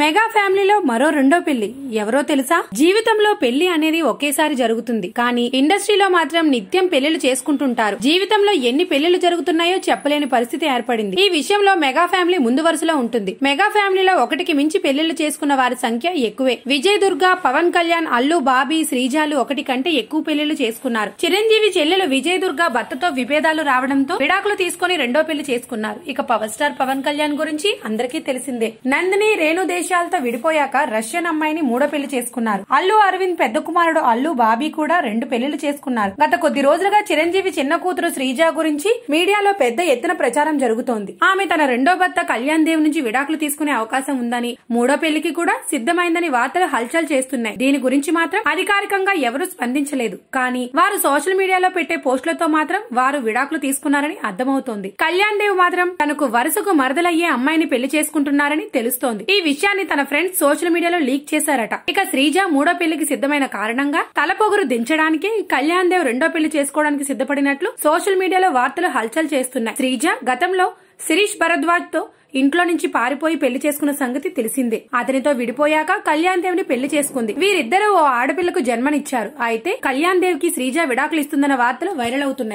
mega ఫ్యామిలీలో మరో రెండో పెళ్లి ఎవరో తెలుసా జీవితంలో పెళ్లి అనేది ఒకేసారి జరుగుతుంది కానీ ఇండస్ట్రీలో మాత్రం నిత్యం పెళ్లిలు చేసుకుంటుంటారు జీవితంలో ఎన్ని పెళ్లిలు జరుగుతున్నాయో చెప్పలేని పరిస్థితి ఏర్పడింది ఈ విషయంలో మెగా ఫ్యామిలీ ముందు వరుసలో ఉంటుంది మెగా ఫ్యామిలీలో ఒకటికి మించి పెళ్లిళ్లు చేసుకున్న వారి సంఖ్య ఎక్కువే విజయ్ దుర్గ పవన్ కళ్యాణ్ అల్లు బాబీ శ్రీజాలు ఒకటి కంటే ఎక్కువ పెళ్లిళ్లు చేసుకున్నారు చిరంజీవి చెల్లెలు విజయ్ దుర్గా భర్తతో విభేదాలు రావడంతో విడాకులు తీసుకుని రెండో పెళ్లి చేసుకున్నారు ఇక పవర్ స్టార్ పవన్ కళ్యాణ్ గురించి అందరికీ తెలిసిందే నందిని రేణుదే దేశాలతో విడిపోయాక రష్యన్ అమ్మాయిని మూడో పెళ్లి చేసుకున్నారు అల్లు అరవింద్ పెద్ద కుమారుడు అల్లు బాబీ కూడా రెండు పెళ్లిలు చేసుకున్నారు గత కొద్ది రోజులుగా చిరంజీవి చిన్న కూతురు శ్రీజ గురించి మీడియాలో పెద్ద ఎత్తున ప్రచారం జరుగుతోంది ఆమె తన రెండో భర్త కళ్యాణ్ దేవ్ నుంచి విడాకులు తీసుకునే అవకాశం ఉందని మూడో పెళ్లికి కూడా సిద్ధమైందని వార్తలు హల్చల్ చేస్తున్నాయి దీని గురించి మాత్రం అధికారికంగా ఎవరూ స్పందించలేదు కానీ వారు సోషల్ మీడియాలో పెట్టే పోస్టులతో మాత్రం వారు విడాకులు తీసుకున్నారని అర్థమవుతోంది కళ్యాణ్ దేవ్ మాత్రం తనకు వరుసకు మరదలయ్యే అమ్మాయిని పెళ్లి చేసుకుంటున్నారని తెలుస్తోంది ఈ విషయం విషయాన్ని తన ఫ్రెండ్స్ సోషల్ మీడియాలో లీక్ చేశారట ఇక శ్రీజ మూడో పెళ్లికి సిద్ధమైన కారణంగా పొగురు దించడానికి కళ్యాణ్ దేవ్ రెండో పెళ్లి చేసుకోవడానికి సిద్ధపడినట్లు సోషల్ మీడియాలో వార్తలు హల్చల్ చేస్తున్నాయి శ్రీజ గతంలో శిరీష్ భరద్వాజ్ తో ఇంట్లో నుంచి పారిపోయి పెళ్లి చేసుకున్న సంగతి తెలిసిందే అతనితో విడిపోయాక కళ్యాణ్ దేవ్ ని పెళ్లి చేసుకుంది వీరిద్దరూ ఓ ఆడపిల్లకు జన్మనిచ్చారు అయితే కళ్యాణ్ దేవ్ కి శ్రీజ విడాకులు ఇస్తుందన్న వార్తలు వైరల్ అవుతున్నాయి